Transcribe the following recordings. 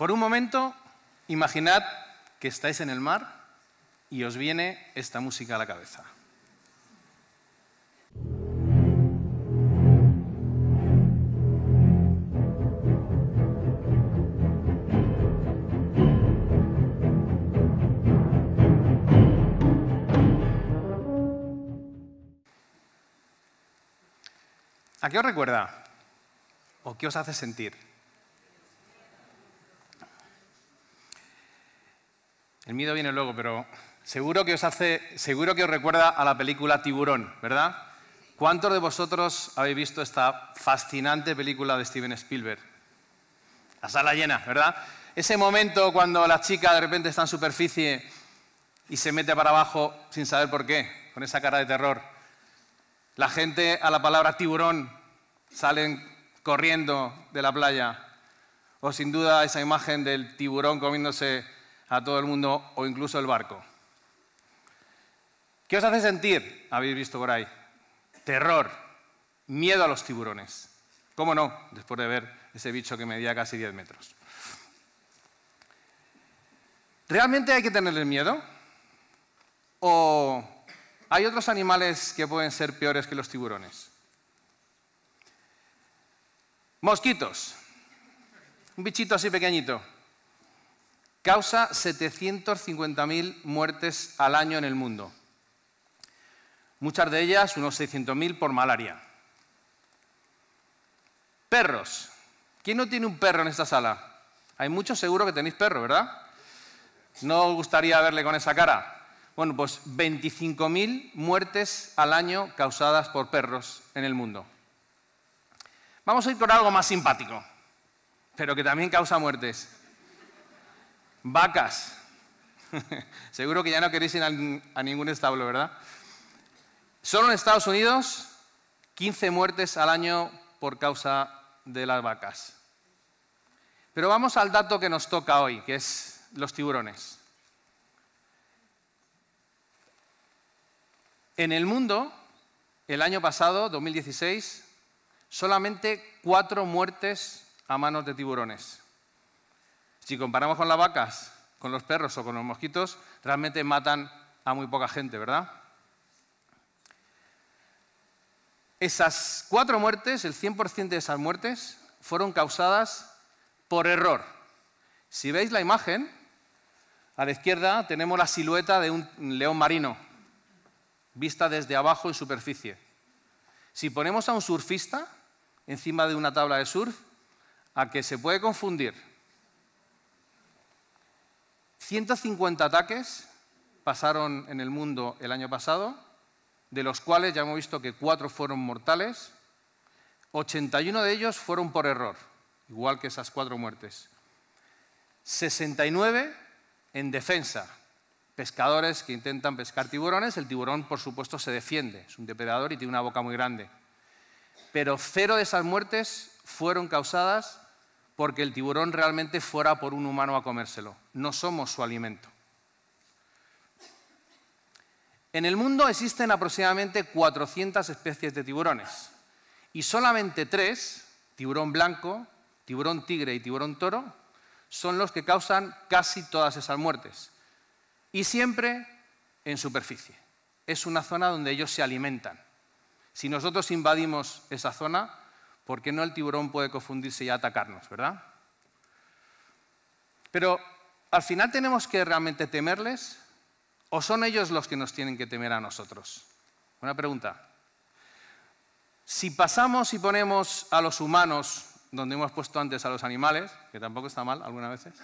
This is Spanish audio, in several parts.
Por un momento, imaginad que estáis en el mar y os viene esta música a la cabeza. ¿A qué os recuerda? ¿O qué os hace sentir? El miedo viene luego, pero seguro que os hace, seguro que os recuerda a la película Tiburón, ¿verdad? ¿Cuántos de vosotros habéis visto esta fascinante película de Steven Spielberg? La sala llena, ¿verdad? Ese momento cuando la chica de repente está en superficie y se mete para abajo sin saber por qué, con esa cara de terror. La gente a la palabra tiburón salen corriendo de la playa. O sin duda esa imagen del tiburón comiéndose a todo el mundo o incluso el barco. ¿Qué os hace sentir? Habéis visto por ahí. Terror, miedo a los tiburones. ¿Cómo no? Después de ver ese bicho que medía casi 10 metros. ¿Realmente hay que tenerle miedo? ¿O hay otros animales que pueden ser peores que los tiburones? Mosquitos. Un bichito así pequeñito causa 750.000 muertes al año en el mundo. Muchas de ellas, unos 600.000 por malaria. Perros. ¿Quién no tiene un perro en esta sala? Hay muchos seguro que tenéis perro, ¿verdad? No os gustaría verle con esa cara. Bueno, pues 25.000 muertes al año causadas por perros en el mundo. Vamos a ir con algo más simpático, pero que también causa muertes. Vacas. Seguro que ya no queréis ir a ningún establo, ¿verdad? Solo en Estados Unidos, 15 muertes al año por causa de las vacas. Pero vamos al dato que nos toca hoy, que es los tiburones. En el mundo, el año pasado, 2016, solamente cuatro muertes a manos de tiburones. Si comparamos con las vacas, con los perros o con los mosquitos, realmente matan a muy poca gente, ¿verdad? Esas cuatro muertes, el 100% de esas muertes, fueron causadas por error. Si veis la imagen, a la izquierda tenemos la silueta de un león marino, vista desde abajo en superficie. Si ponemos a un surfista encima de una tabla de surf, a que se puede confundir 150 ataques pasaron en el mundo el año pasado, de los cuales ya hemos visto que cuatro fueron mortales, 81 de ellos fueron por error, igual que esas cuatro muertes. 69 en defensa, pescadores que intentan pescar tiburones, el tiburón por supuesto se defiende, es un depredador y tiene una boca muy grande. Pero cero de esas muertes fueron causadas porque el tiburón realmente fuera por un humano a comérselo. No somos su alimento. En el mundo existen aproximadamente 400 especies de tiburones y solamente tres, tiburón blanco, tiburón tigre y tiburón toro, son los que causan casi todas esas muertes y siempre en superficie. Es una zona donde ellos se alimentan. Si nosotros invadimos esa zona, qué no el tiburón puede confundirse y atacarnos, ¿verdad? Pero al final tenemos que realmente temerles o son ellos los que nos tienen que temer a nosotros. Una pregunta. Si pasamos y ponemos a los humanos donde hemos puesto antes a los animales, que tampoco está mal algunas veces,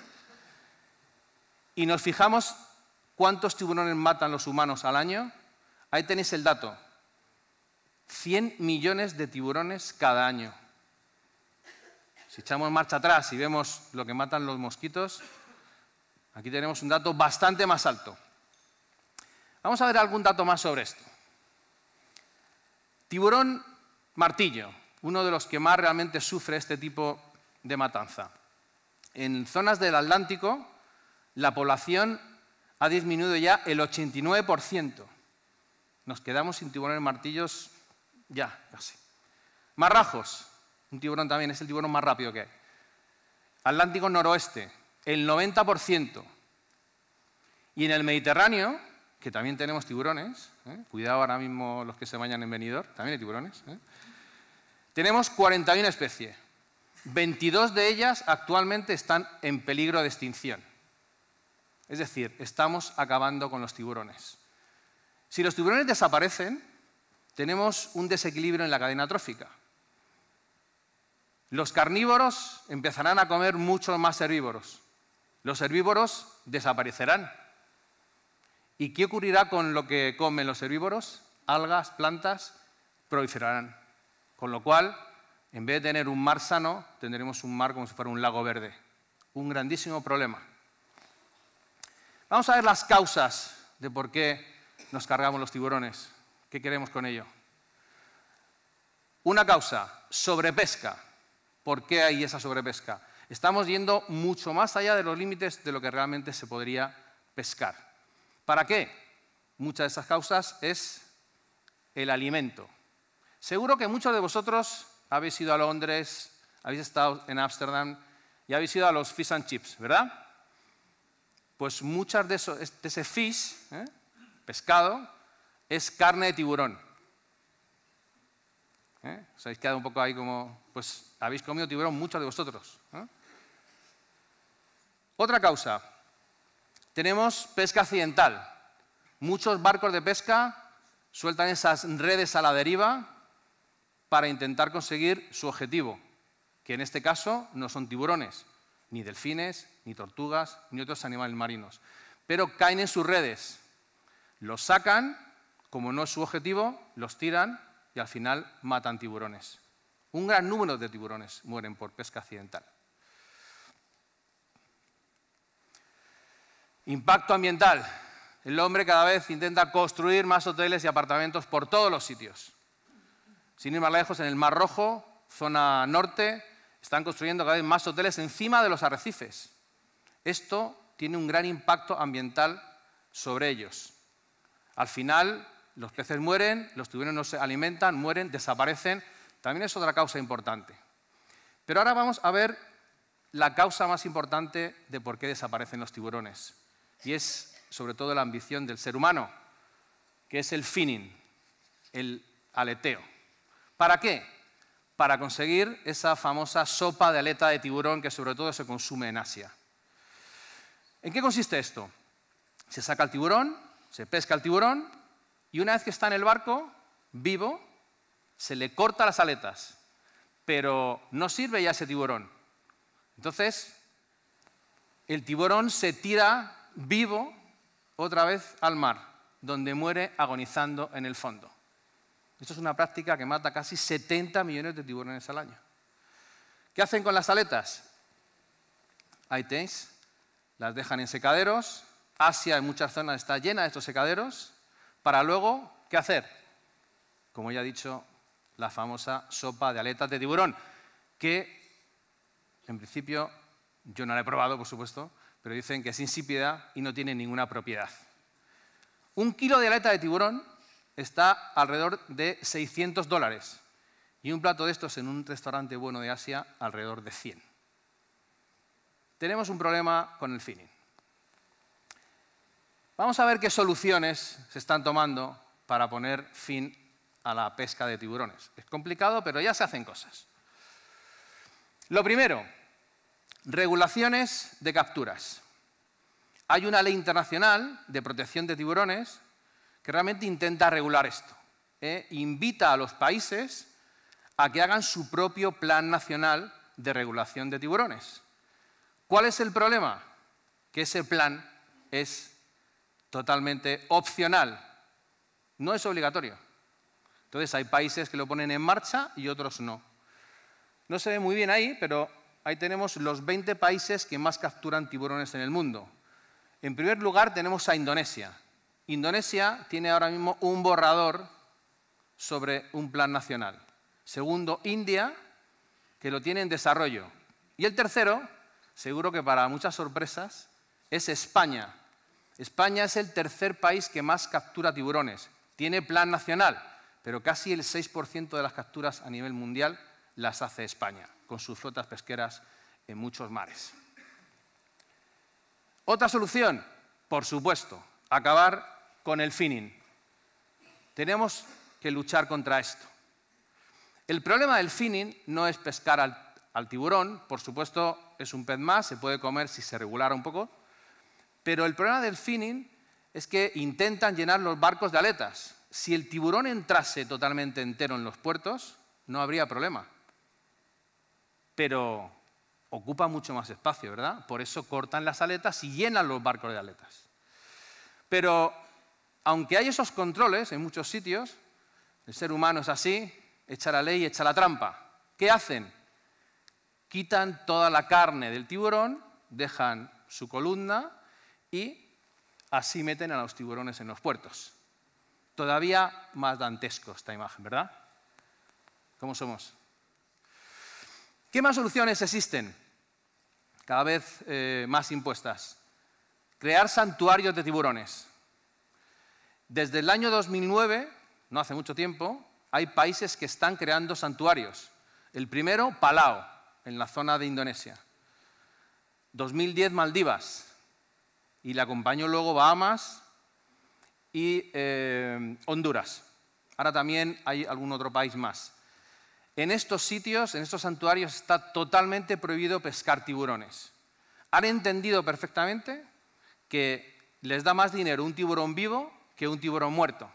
y nos fijamos cuántos tiburones matan los humanos al año, ahí tenéis el dato, 100 millones de tiburones cada año. Si echamos marcha atrás y vemos lo que matan los mosquitos, aquí tenemos un dato bastante más alto. Vamos a ver algún dato más sobre esto. Tiburón martillo, uno de los que más realmente sufre este tipo de matanza. En zonas del Atlántico, la población ha disminuido ya el 89%. Nos quedamos sin tiburones martillos ya, casi. Marrajos, un tiburón también, es el tiburón más rápido que hay. Atlántico noroeste, el 90%. Y en el Mediterráneo, que también tenemos tiburones, ¿eh? cuidado ahora mismo los que se bañan en venidor, también hay tiburones, ¿eh? tenemos 41 especies. 22 de ellas actualmente están en peligro de extinción. Es decir, estamos acabando con los tiburones. Si los tiburones desaparecen, tenemos un desequilibrio en la cadena trófica. Los carnívoros empezarán a comer muchos más herbívoros. Los herbívoros desaparecerán. ¿Y qué ocurrirá con lo que comen los herbívoros? Algas, plantas, proliferarán. Con lo cual, en vez de tener un mar sano, tendremos un mar como si fuera un lago verde. Un grandísimo problema. Vamos a ver las causas de por qué nos cargamos los tiburones. ¿Qué queremos con ello? Una causa, sobrepesca. ¿Por qué hay esa sobrepesca? Estamos yendo mucho más allá de los límites de lo que realmente se podría pescar. ¿Para qué? Muchas de esas causas es el alimento. Seguro que muchos de vosotros habéis ido a Londres, habéis estado en Ámsterdam y habéis ido a los fish and chips, ¿verdad? Pues muchas de, ese fish, ¿eh? pescado, es carne de tiburón. ¿Eh? Os habéis quedado un poco ahí como, pues habéis comido tiburón muchos de vosotros. ¿eh? Otra causa, tenemos pesca accidental. Muchos barcos de pesca sueltan esas redes a la deriva para intentar conseguir su objetivo, que en este caso no son tiburones, ni delfines, ni tortugas, ni otros animales marinos, pero caen en sus redes, los sacan como no es su objetivo, los tiran y al final matan tiburones. Un gran número de tiburones mueren por pesca accidental. Impacto ambiental. El hombre cada vez intenta construir más hoteles y apartamentos por todos los sitios. Sin ir más lejos, en el Mar Rojo, zona norte, están construyendo cada vez más hoteles encima de los arrecifes. Esto tiene un gran impacto ambiental sobre ellos. Al final, los peces mueren, los tiburones no se alimentan, mueren, desaparecen. También es otra causa importante. Pero ahora vamos a ver la causa más importante de por qué desaparecen los tiburones. Y es sobre todo la ambición del ser humano, que es el finning, el aleteo. ¿Para qué? Para conseguir esa famosa sopa de aleta de tiburón que sobre todo se consume en Asia. ¿En qué consiste esto? Se saca el tiburón, se pesca el tiburón, y una vez que está en el barco, vivo, se le corta las aletas, pero no sirve ya ese tiburón. Entonces, el tiburón se tira vivo otra vez al mar, donde muere agonizando en el fondo. Esto es una práctica que mata casi 70 millones de tiburones al año. ¿Qué hacen con las aletas? Ahí tenéis, las dejan en secaderos. Asia en muchas zonas está llena de estos secaderos para luego, ¿qué hacer? Como ya he dicho, la famosa sopa de aletas de tiburón, que en principio yo no la he probado, por supuesto, pero dicen que es insípida y no tiene ninguna propiedad. Un kilo de aleta de tiburón está alrededor de 600 dólares y un plato de estos en un restaurante bueno de Asia alrededor de 100. Tenemos un problema con el finning. Vamos a ver qué soluciones se están tomando para poner fin a la pesca de tiburones. Es complicado, pero ya se hacen cosas. Lo primero, regulaciones de capturas. Hay una ley internacional de protección de tiburones que realmente intenta regular esto. ¿eh? invita a los países a que hagan su propio plan nacional de regulación de tiburones. ¿Cuál es el problema? Que ese plan es totalmente opcional, no es obligatorio. Entonces hay países que lo ponen en marcha y otros no. No se ve muy bien ahí, pero ahí tenemos los 20 países que más capturan tiburones en el mundo. En primer lugar tenemos a Indonesia. Indonesia tiene ahora mismo un borrador sobre un plan nacional. Segundo, India, que lo tiene en desarrollo. Y el tercero, seguro que para muchas sorpresas, es España, España es el tercer país que más captura tiburones. Tiene plan nacional, pero casi el 6% de las capturas a nivel mundial las hace España, con sus flotas pesqueras en muchos mares. Otra solución, por supuesto, acabar con el finning. Tenemos que luchar contra esto. El problema del finning no es pescar al, al tiburón, por supuesto es un pez más, se puede comer si se regulara un poco, pero el problema del finning es que intentan llenar los barcos de aletas. Si el tiburón entrase totalmente entero en los puertos, no habría problema. Pero ocupa mucho más espacio, ¿verdad? Por eso cortan las aletas y llenan los barcos de aletas. Pero aunque hay esos controles en muchos sitios, el ser humano es así, echa la ley y echa la trampa. ¿Qué hacen? Quitan toda la carne del tiburón, dejan su columna y así meten a los tiburones en los puertos. Todavía más dantesco esta imagen, ¿verdad? ¿Cómo somos? ¿Qué más soluciones existen? Cada vez eh, más impuestas. Crear santuarios de tiburones. Desde el año 2009, no hace mucho tiempo, hay países que están creando santuarios. El primero, Palau, en la zona de Indonesia. 2010, Maldivas y le acompaño luego Bahamas y eh, Honduras. Ahora también hay algún otro país más. En estos sitios, en estos santuarios, está totalmente prohibido pescar tiburones. Han entendido perfectamente que les da más dinero un tiburón vivo que un tiburón muerto.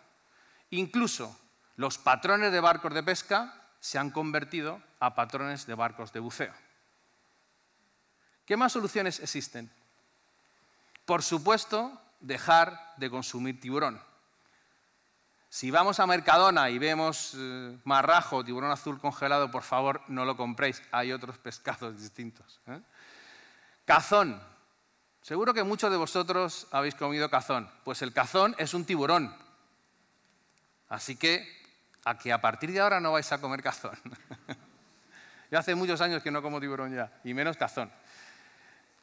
Incluso los patrones de barcos de pesca se han convertido a patrones de barcos de buceo. ¿Qué más soluciones existen? Por supuesto, dejar de consumir tiburón. Si vamos a Mercadona y vemos eh, marrajo, tiburón azul congelado, por favor, no lo compréis. Hay otros pescados distintos. ¿eh? Cazón. Seguro que muchos de vosotros habéis comido cazón. Pues el cazón es un tiburón. Así que a que a partir de ahora no vais a comer cazón. yo hace muchos años que no como tiburón ya, y menos cazón.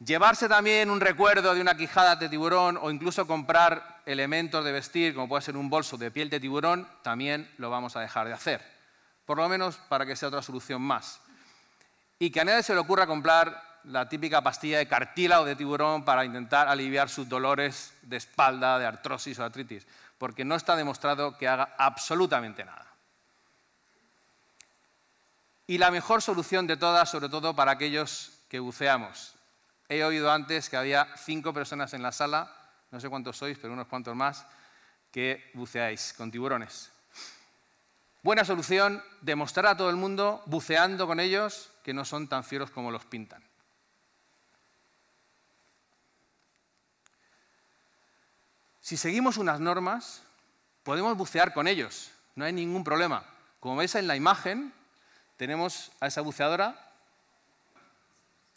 Llevarse también un recuerdo de una quijada de tiburón o incluso comprar elementos de vestir, como puede ser un bolso de piel de tiburón, también lo vamos a dejar de hacer. Por lo menos para que sea otra solución más. Y que a nadie se le ocurra comprar la típica pastilla de cartila o de tiburón para intentar aliviar sus dolores de espalda, de artrosis o artritis, porque no está demostrado que haga absolutamente nada. Y la mejor solución de todas, sobre todo para aquellos que buceamos, He oído antes que había cinco personas en la sala, no sé cuántos sois, pero unos cuantos más, que buceáis con tiburones. Buena solución, demostrar a todo el mundo, buceando con ellos, que no son tan fieros como los pintan. Si seguimos unas normas, podemos bucear con ellos, no hay ningún problema. Como veis en la imagen, tenemos a esa buceadora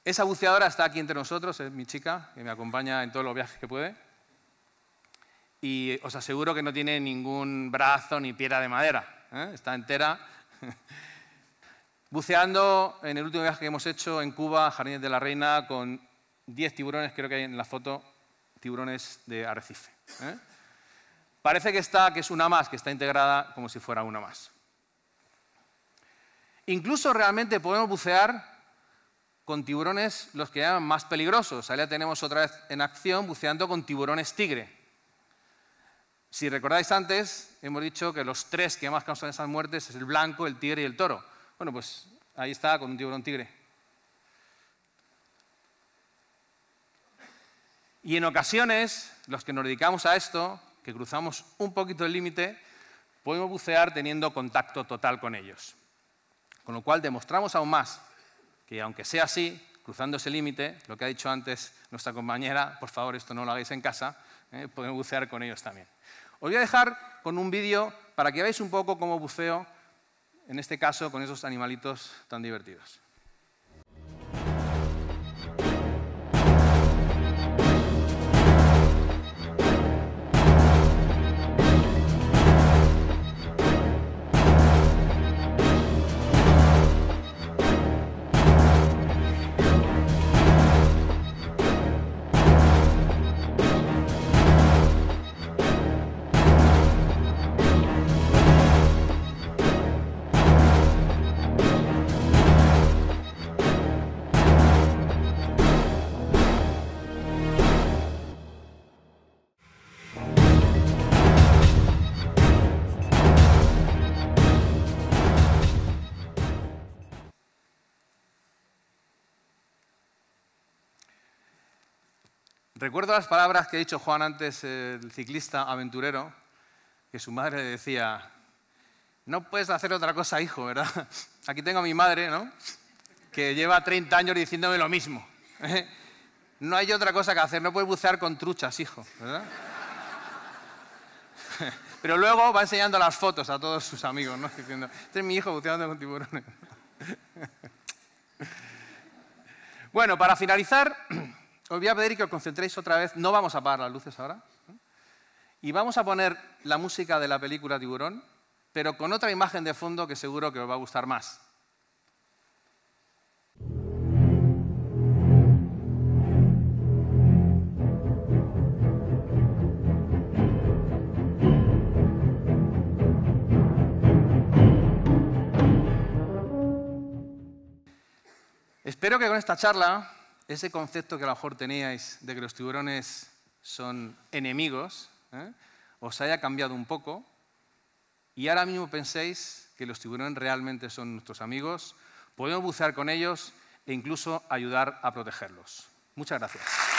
esa buceadora está aquí entre nosotros, es mi chica, que me acompaña en todos los viajes que puede. Y os aseguro que no tiene ningún brazo ni piedra de madera, ¿eh? está entera. Buceando en el último viaje que hemos hecho en Cuba, Jardines de la Reina, con 10 tiburones, creo que hay en la foto, tiburones de arrecife. ¿eh? Parece que está, que es una más, que está integrada como si fuera una más. Incluso realmente podemos bucear con tiburones los que llaman más peligrosos. Ahí la tenemos otra vez en acción buceando con tiburones tigre. Si recordáis antes, hemos dicho que los tres que más causan esas muertes es el blanco, el tigre y el toro. Bueno, pues ahí está con un tiburón tigre. Y en ocasiones, los que nos dedicamos a esto, que cruzamos un poquito el límite, podemos bucear teniendo contacto total con ellos. Con lo cual demostramos aún más y aunque sea así, cruzando ese límite, lo que ha dicho antes nuestra compañera, por favor, esto no lo hagáis en casa, ¿eh? podemos bucear con ellos también. Os voy a dejar con un vídeo para que veáis un poco cómo buceo, en este caso, con esos animalitos tan divertidos. Recuerdo las palabras que ha dicho Juan antes, el ciclista aventurero, que su madre le decía, no puedes hacer otra cosa, hijo, ¿verdad? Aquí tengo a mi madre, ¿no? Que lleva 30 años diciéndome lo mismo. ¿eh? No hay otra cosa que hacer, no puedes bucear con truchas, hijo, ¿verdad? Pero luego va enseñando las fotos a todos sus amigos, ¿no? Diciendo, este es mi hijo buceando con tiburones. Bueno, para finalizar, Os voy a pedir que os concentréis otra vez. No vamos a apagar las luces ahora. ¿eh? Y vamos a poner la música de la película Tiburón, pero con otra imagen de fondo que seguro que os va a gustar más. Espero que con esta charla ese concepto que a lo mejor teníais de que los tiburones son enemigos, ¿eh? os haya cambiado un poco y ahora mismo penséis que los tiburones realmente son nuestros amigos, podemos bucear con ellos e incluso ayudar a protegerlos. Muchas gracias.